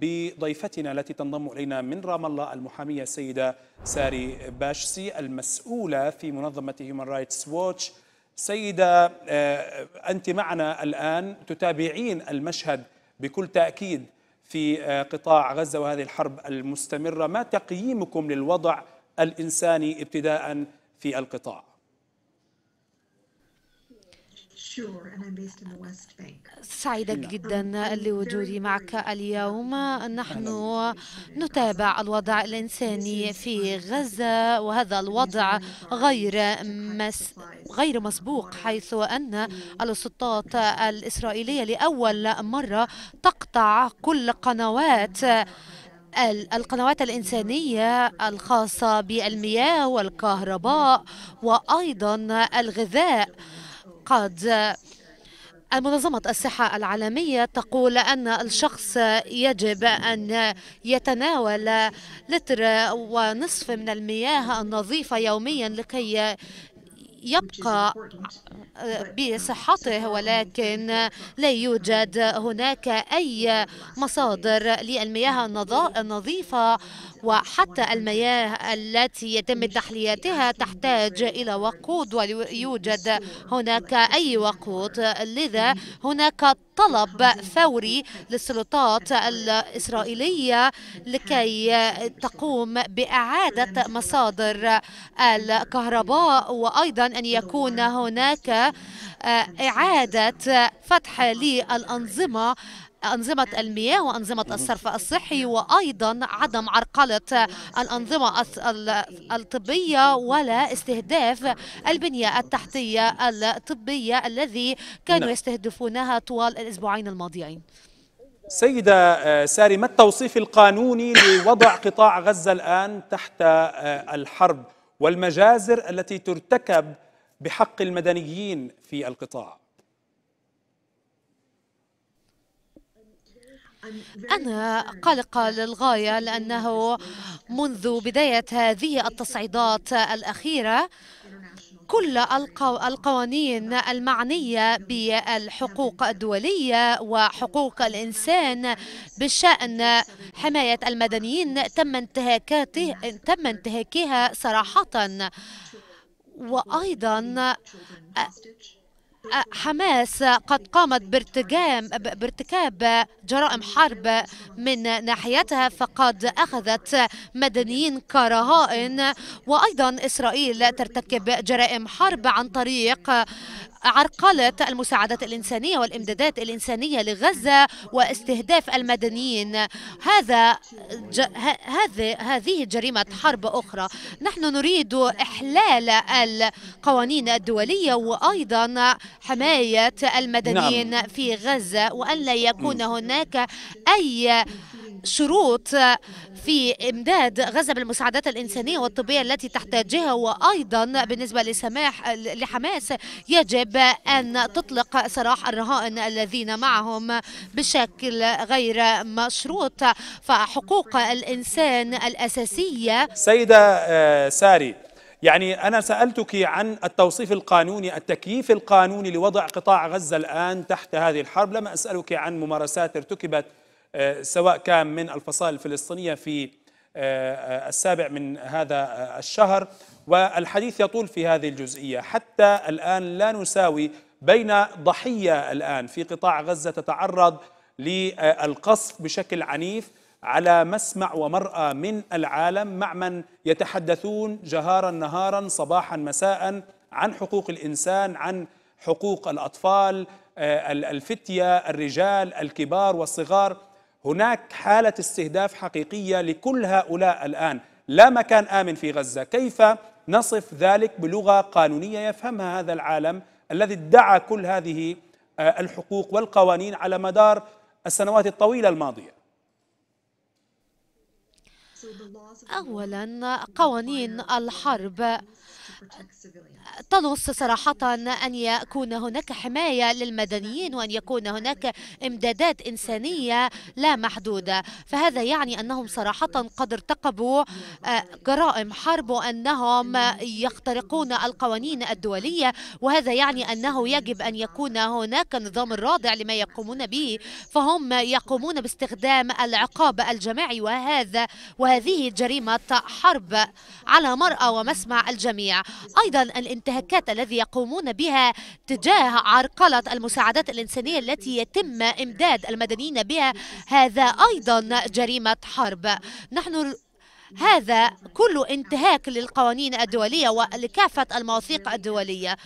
بضيفتنا التي تنضم إلينا من رام الله المحامية السيدة ساري باشسي المسؤولة في منظمة هيومن رايتس ووتش سيدة آه، أنت معنا الآن تتابعين المشهد بكل تأكيد في آه، قطاع غزة وهذه الحرب المستمرة ما تقييمكم للوضع الإنساني ابتداء في القطاع سعيدة نعم. جدا لوجودي معك اليوم نحن نتابع الوضع الإنساني في غزة وهذا الوضع غير مس غير مسبوق حيث أن السلطات الإسرائيلية لأول مرة تقطع كل قنوات القنوات الإنسانية الخاصة بالمياه والكهرباء وأيضا الغذاء الانتقاد منظمة الصحة العالمية تقول أن الشخص يجب أن يتناول لتر ونصف من المياه النظيفة يوميا لكي يبقى بصحته ولكن لا يوجد هناك أي مصادر للمياه النظيفة وحتى المياه التي يتم تحليتها تحتاج إلى وقود ويوجد هناك أي وقود لذا هناك طلب فوري للسلطات الإسرائيلية لكي تقوم بإعادة مصادر الكهرباء وأيضا أن يكون هناك إعادة فتح للأنظمة أنظمة المياه وأنظمة الصرف الصحي وأيضا عدم عرقلة الأنظمة الطبية ولا استهداف البنية التحتية الطبية الذي كانوا نعم. يستهدفونها طوال الأسبوعين الماضيين سيدة آه، ساري ما التوصيف القانوني لوضع قطاع غزة الآن تحت آه، الحرب والمجازر التي ترتكب بحق المدنيين في القطاع؟ أنا قلقة للغاية لأنه منذ بداية هذه التصعيدات الأخيرة كل القوانين المعنية بالحقوق الدولية وحقوق الإنسان بشأن حماية المدنيين تم انتهاكاته تم انتهاكها صراحة وأيضا أه، حماس قد قامت بارتكاب جرائم حرب من ناحيتها فقد أخذت مدنيين كرهائن وأيضا إسرائيل ترتكب جرائم حرب عن طريق عرقلة المساعدات الإنسانية والإمدادات الإنسانية لغزة واستهداف المدنيين هذا ج... هذه هذه جريمة حرب أخرى نحن نريد إحلال القوانين الدولية وأيضا حماية المدنيين نعم. في غزة وأن لا يكون هناك أي شروط في إمداد غزة بالمساعدات الإنسانية والطبية التي تحتاجها وأيضا بالنسبة لسماح لحماس يجب أن تطلق سراح الرهائن الذين معهم بشكل غير مشروط فحقوق الإنسان الأساسية سيدة آه، ساري يعني أنا سألتك عن التوصيف القانوني التكييف القانوني لوضع قطاع غزة الآن تحت هذه الحرب لم أسألك عن ممارسات ارتكبت آه، سواء كان من الفصائل الفلسطينية في آه، آه، السابع من هذا الشهر والحديث يطول في هذه الجزئية حتى الآن لا نساوي بين ضحية الآن في قطاع غزة تتعرض للقصف بشكل عنيف على مسمع ومرأة من العالم مع من يتحدثون جهارا نهارا صباحا مساء عن حقوق الإنسان عن حقوق الأطفال الفتية الرجال الكبار والصغار هناك حالة استهداف حقيقية لكل هؤلاء الآن لا مكان آمن في غزة كيف نصف ذلك بلغة قانونية يفهمها هذا العالم الذي ادعى كل هذه آه، الحقوق والقوانين على مدار السنوات الطويلة الماضية أولا قوانين الحرب تنص صراحة أن يكون هناك حماية للمدنيين وأن يكون هناك إمدادات إنسانية لا محدودة فهذا يعني أنهم صراحة قد ارتقبوا آه، جرائم حرب وأنهم يخترقون القوانين الدولية وهذا يعني أنه يجب أن يكون هناك نظام رادع لما يقومون به فهم يقومون باستخدام العقاب الجماعي وهذا, وهذا وهذه جريمة حرب على مرأى ومسمع الجميع أيضا الانتهاكات الذي يقومون بها تجاه عرقلة المساعدات الإنسانية التي يتم إمداد المدنيين بها هذا أيضا جريمة حرب نحن هذا كل انتهاك للقوانين الدولية ولكافة المواثيق الدولية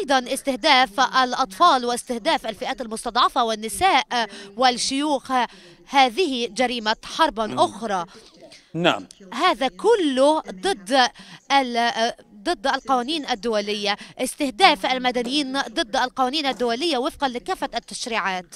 أيضا استهداف الأطفال واستهداف الفئات المستضعفة والنساء والشيوخ هذه جريمة حرب نعم. أخرى نعم هذا كله ضد ضد القوانين الدولية استهداف المدنيين ضد القوانين الدولية وفقا لكافة التشريعات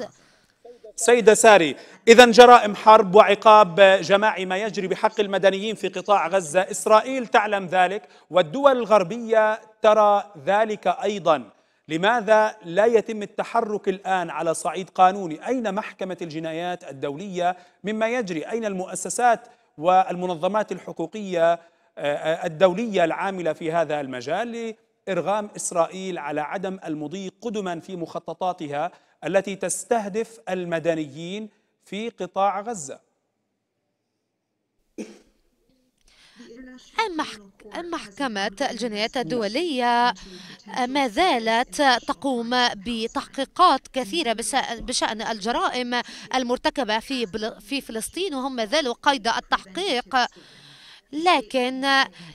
سيدة ساري إذا جرائم حرب وعقاب جماعي ما يجري بحق المدنيين في قطاع غزة إسرائيل تعلم ذلك والدول الغربية ترى ذلك أيضا لماذا لا يتم التحرك الآن على صعيد قانوني أين محكمة الجنايات الدولية مما يجري أين المؤسسات والمنظمات الحقوقية آه، آه، الدولية العاملة في هذا المجال ارغام اسرائيل على عدم المضي قدما في مخططاتها التي تستهدف المدنيين في قطاع غزه المحكمة الجنايات الدولية ما زالت تقوم بتحقيقات كثيرة بشأن الجرائم المرتكبة في في فلسطين وهم ما زالوا قيد التحقيق لكن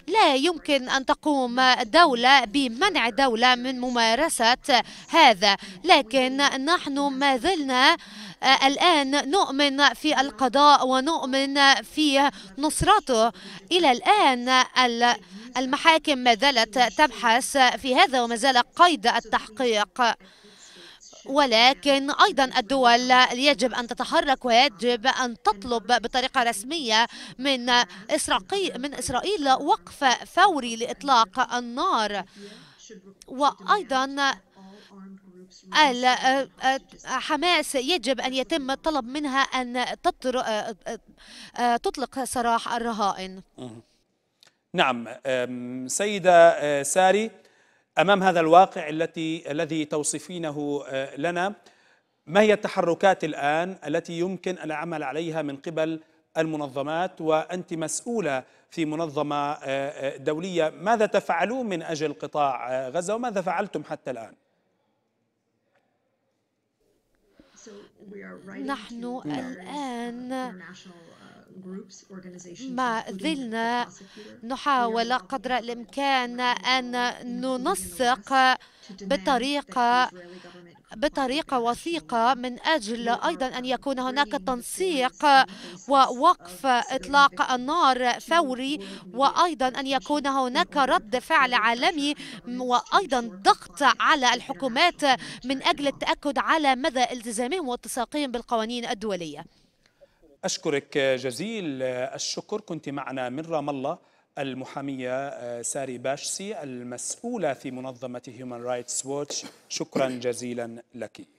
لا يمكن أن تقوم دولة بمنع دولة من ممارسة هذا لكن نحن ما زلنا آه، الآن نؤمن في القضاء ونؤمن في نصرته إلى الآن المحاكم ما زالت تبحث في هذا وما زال قيد التحقيق ولكن أيضا الدول يجب أن تتحرك ويجب أن تطلب بطريقة رسمية من إسرائيل, من إسرائيل وقف فوري لإطلاق النار وأيضا حماس يجب أن يتم الطلب منها أن تطلق سراح الرهائن نعم سيدة ساري امام هذا الواقع التي الذي توصفينه آه، لنا ما هي التحركات الان التي يمكن العمل عليها من قبل المنظمات وانت مسؤوله في منظمه آه، آه، دوليه ماذا تفعلون من اجل قطاع غزه وماذا فعلتم حتى الان نحن الان ما زلنا نحاول قدر الإمكان أن ننسق بطريقة بطريقة وثيقة من أجل أيضا أن يكون هناك تنسيق ووقف إطلاق النار فوري وأيضا أن يكون هناك رد فعل عالمي وأيضا ضغط على الحكومات من أجل التأكد على مدى التزامهم واتساقهم بالقوانين الدولية أشكرك جزيل الشكر كنت معنا من رام الله المحامية آه، ساري باشسي المسؤولة في منظمة Human رايتس ووتش شكرا جزيلا لك